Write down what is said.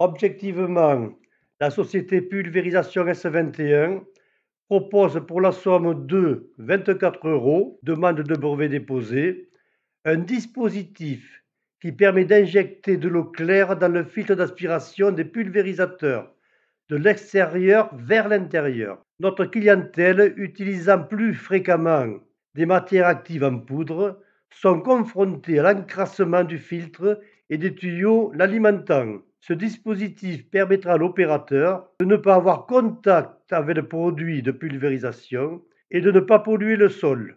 Objectivement, la société Pulvérisation S21 propose pour la somme de 24 euros, demande de brevet déposée, un dispositif qui permet d'injecter de l'eau claire dans le filtre d'aspiration des pulvérisateurs, de l'extérieur vers l'intérieur. Notre clientèle utilisant plus fréquemment des matières actives en poudre sont confrontées à l'encrassement du filtre et des tuyaux l'alimentant. Ce dispositif permettra à l'opérateur de ne pas avoir contact avec le produit de pulvérisation et de ne pas polluer le sol.